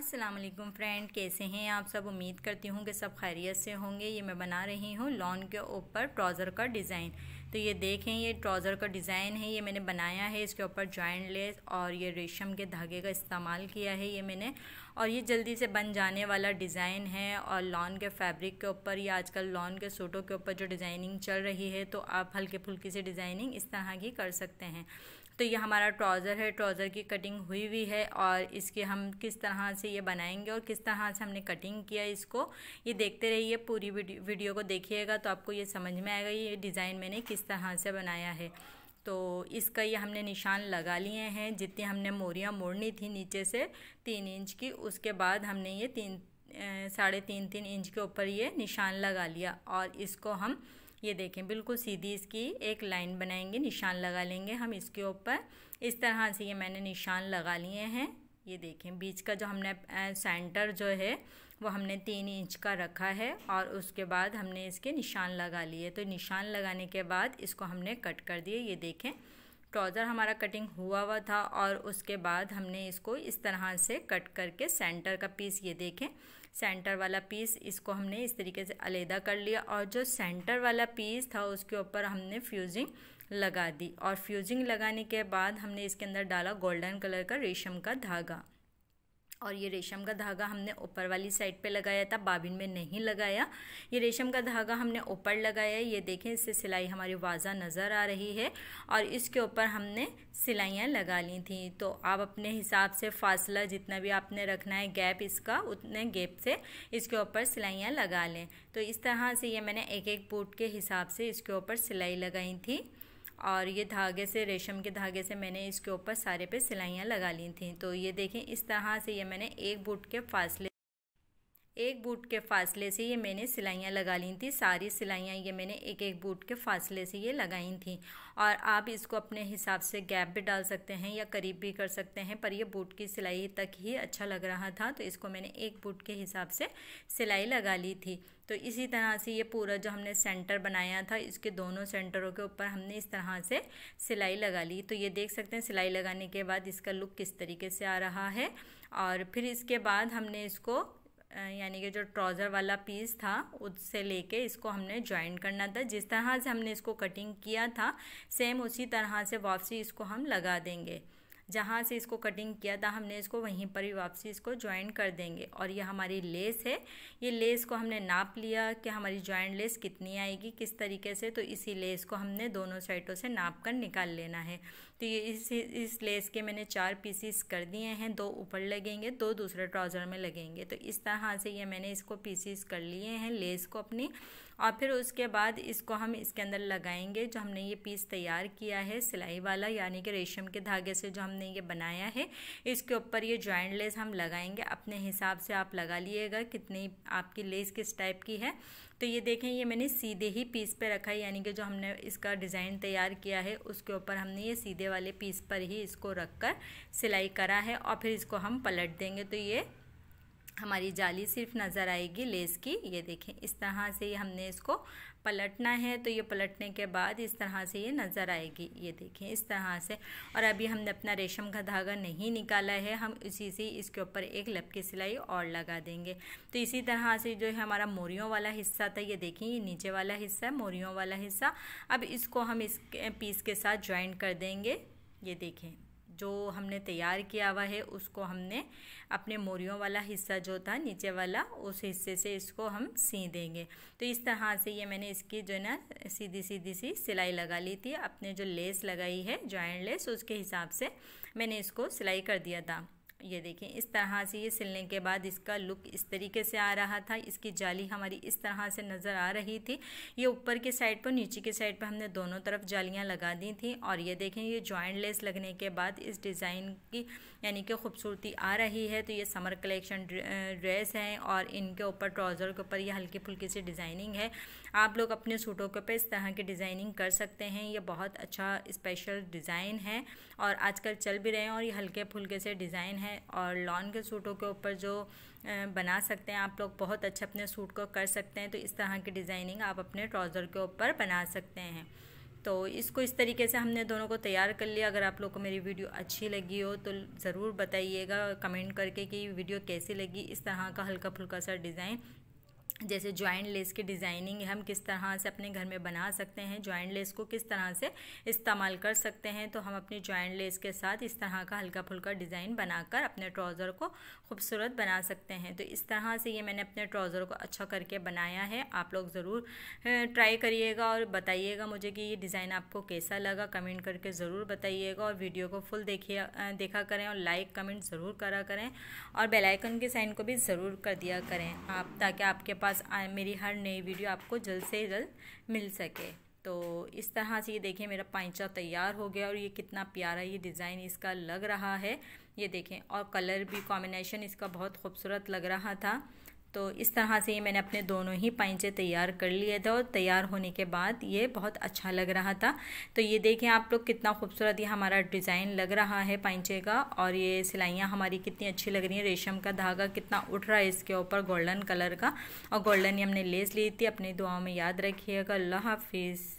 अस्सलाम वालेकुम फ्रेंड कैसे हैं आप सब उम्मीद करती हूँ कि सब खैरियत से होंगे ये मैं बना रही हूँ लॉन के ऊपर ट्राउज़र का डिज़ाइन तो ये देखें ये ट्राउज़र का डिज़ाइन है ये मैंने बनाया है इसके ऊपर जॉइंट लेस और ये रेशम के धागे का इस्तेमाल किया है ये मैंने और ये जल्दी से बन जाने वाला डिज़ाइन है और लॉन के फैब्रिक के ऊपर या आजकल लॉन के सूटों के ऊपर जो डिज़ाइनिंग चल रही है तो आप हल्के फुल्की से डिज़ाइनिंग इस तरह की कर सकते हैं तो ये हमारा ट्राउज़र है ट्राउज़र की कटिंग हुई हुई है और इसके हम किस तरह से ये बनाएंगे और किस तरह से हमने कटिंग किया इसको ये देखते रहिए पूरी वीडियो को देखिएगा तो आपको ये समझ में आएगा ये डिज़ाइन मैंने किस तरह से बनाया है तो इसका ये हमने निशान लगा लिए हैं जितनी हमने मोरियाँ मोड़नी थी नीचे से तीन इंच की उसके बाद हमने ये तीन साढ़े तीन तीन इंच के ऊपर ये निशान लगा लिया और इसको हम ये देखें बिल्कुल सीधी इसकी एक लाइन बनाएंगे निशान लगा लेंगे हम इसके ऊपर इस तरह से ये मैंने निशान लगा लिए हैं ये देखें बीच का जो हमने सेंटर जो है वो हमने तीन इंच का रखा है और उसके बाद हमने इसके निशान लगा लिए तो निशान लगाने के बाद इसको हमने कट कर दिए ये देखें ट्राउज़र हमारा कटिंग हुआ हुआ था और उसके बाद हमने इसको इस तरह से कट करके सेंटर का पीस ये देखें सेंटर वाला पीस इसको हमने इस तरीके से अलहदा कर लिया और जो सेंटर वाला पीस था उसके ऊपर हमने फ्यूजिंग लगा दी और फ्यूजिंग लगाने के बाद हमने इसके अंदर डाला गोल्डन कलर का रेशम का धागा और ये रेशम का धागा हमने ऊपर वाली साइड पे लगाया था बाबिन में नहीं लगाया ये रेशम का धागा हमने ऊपर लगाया ये देखें इससे सिलाई हमारी वाजा नज़र आ रही है और इसके ऊपर हमने सिलाइयाँ लगा ली थी तो आप अपने हिसाब से फासला जितना भी आपने रखना है गैप इसका उतने गैप से इसके ऊपर सिलाइयाँ लगा लें तो इस तरह से ये मैंने एक एक बूट के हिसाब से इसके ऊपर सिलाई लगाई थी और ये धागे से रेशम के धागे से मैंने इसके ऊपर सारे पे सिलाइयाँ लगा ली थी तो ये देखें इस तरह से ये मैंने एक बूट के फासले एक बूट के फासले से ये मैंने सिलाइयाँ लगा ली थी सारी सिलाइयाँ ये मैंने एक एक बूट के फासले से ये लगाई थी और आप इसको अपने हिसाब से गैप भी डाल सकते हैं या करीब भी कर सकते हैं पर ये बूट की सिलाई तक ही अच्छा लग रहा था तो इसको मैंने एक बूट के हिसाब से सिलाई लगा ली थी तो इसी तरह से ये पूरा जो हमने सेंटर बनाया था इसके दोनों सेंटरों के ऊपर हमने इस तरह से सिलाई लगा ली तो ये देख सकते हैं सिलाई लगाने के बाद इसका लुक किस तरीके से आ रहा है और फिर इसके बाद हमने इसको यानी कि जो ट्राउज़र वाला पीस था उससे लेके इसको हमने ज्वाइन करना था जिस तरह से हमने इसको कटिंग किया था सेम उसी तरह से वापसी इसको हम लगा देंगे जहाँ से इसको कटिंग किया था हमने इसको वहीं पर ही वापसी इसको ज्वाइन कर देंगे और ये हमारी लेस है ये लेस को हमने नाप लिया कि हमारी ज्वाइंट लेस कितनी आएगी किस तरीके से तो इसी लेस को हमने दोनों साइडों से नाप कर निकाल लेना है तो ये इस इस लेस के मैंने चार पीसीस कर दिए हैं दो ऊपर लगेंगे दो दूसरे ट्राउज़र में लगेंगे तो इस तरह से ये मैंने इसको पीसीस कर लिए हैं लेस को अपनी और फिर उसके बाद इसको हम इसके अंदर लगाएंगे जो हमने ये पीस तैयार किया है सिलाई वाला यानी कि रेशम के धागे से जो हमने हमने ये बनाया है इसके ऊपर ये ज्वाइंट लेस हम लगाएंगे अपने हिसाब से आप लगा लीजिएगा कितनी आपकी लेस किस टाइप की है तो ये देखें ये मैंने सीधे ही पीस पे रखा है यानी कि जो हमने इसका डिज़ाइन तैयार किया है उसके ऊपर हमने ये सीधे वाले पीस पर ही इसको रख कर सिलाई करा है और फिर इसको हम पलट देंगे तो ये हमारी जाली सिर्फ नज़र आएगी लेस की ये देखें इस तरह से हमने इसको पलटना है तो ये पलटने के बाद इस तरह से ये नज़र आएगी ये देखें इस तरह से और अभी हमने अपना रेशम का धागा नहीं निकाला है हम उसी से इसके ऊपर एक लपकी सिलाई और लगा देंगे तो इसी तरह से जो है हमारा मोरियों वाला हिस्सा था ये देखें ये नीचे वाला हिस्सा है मोरियों वाला हिस्सा अब इसको हम इस पीस के साथ ज्वाइन कर देंगे ये देखें जो हमने तैयार किया हुआ है उसको हमने अपने मोरियों वाला हिस्सा जो था नीचे वाला उस हिस्से से इसको हम सी देंगे तो इस तरह से ये मैंने इसकी जो है ना सीधी सीधी सी सिलाई लगा ली थी अपने जो लेस लगाई है जॉइंट लेस उसके हिसाब से मैंने इसको सिलाई कर दिया था ये देखें इस तरह से ये सिलने के बाद इसका लुक इस तरीके से आ रहा था इसकी जाली हमारी इस तरह से नज़र आ रही थी ये ऊपर के साइड पर नीचे के साइड पर हमने दोनों तरफ जालियाँ लगा दी थी और ये देखें ये जॉइंट लेस लगने के बाद इस डिज़ाइन की यानी कि खूबसूरती आ रही है तो ये समर कलेक्शन ड्रेस है और इनके ऊपर ट्राउज़र के ऊपर ये हल्की फुल्की सी डिज़ाइनिंग है आप लोग अपने सूटों के पे इस तरह की डिज़ाइनिंग कर सकते हैं ये बहुत अच्छा स्पेशल डिज़ाइन है और आजकल चल भी रहे हैं और ये हल्के फुल्के से डिज़ाइन है और लॉन के सूटों के ऊपर जो बना सकते हैं आप लोग बहुत अच्छा अपने सूट को कर सकते हैं तो इस तरह की डिज़ाइनिंग आप अपने ट्राउज़र के ऊपर बना सकते हैं तो इसको इस तरीके से हमने दोनों को तैयार कर लिया अगर आप लोग को मेरी वीडियो अच्छी लगी हो तो ज़रूर बताइएगा कमेंट करके कि वीडियो कैसी लगी इस तरह का हल्का फुल्का सा डिज़ाइन जैसे ज्वाइंट लेस की डिज़ाइनिंग हम किस तरह से अपने घर में बना सकते हैं ज्वाइंट लेस को किस तरह से इस्तेमाल कर सकते हैं तो हम अपने ज्वाइंट लेस के साथ इस तरह का हल्का फुल्का डिज़ाइन बनाकर अपने ट्राउज़र को खूबसूरत बना सकते हैं तो इस तरह से ये मैंने अपने ट्राउज़र को अच्छा करके बनाया है आप लोग ज़रूर ट्राई करिएगा और बताइएगा मुझे कि ये डिज़ाइन आपको कैसा लगा कमेंट करके ज़रूर बताइएगा और वीडियो को फुल देखिए देखा करें और लाइक कमेंट ज़रूर करा करें और बेलाइकन के साइन को भी ज़रूर कर दिया करें आप ताकि आपके पास पास मेरी हर नई वीडियो आपको जल्द से जल्द मिल सके तो इस तरह से ये देखें मेरा पाइचा तैयार हो गया और ये कितना प्यारा ये डिज़ाइन इसका लग रहा है ये देखें और कलर भी कॉम्बिनेशन इसका बहुत खूबसूरत लग रहा था तो इस तरह से ये मैंने अपने दोनों ही पैंचे तैयार कर लिए थे और तैयार होने के बाद ये बहुत अच्छा लग रहा था तो ये देखें आप लोग कितना खूबसूरत ये हमारा डिज़ाइन लग रहा है पैंचे का और ये सिलाइयाँ हमारी कितनी अच्छी लग रही हैं रेशम का धागा कितना उठ रहा है इसके ऊपर गोल्डन कलर का और गोल्डन ही हमने लेस ली थी अपनी दुआओं में याद रखिएगा अल्लाह हाफिज़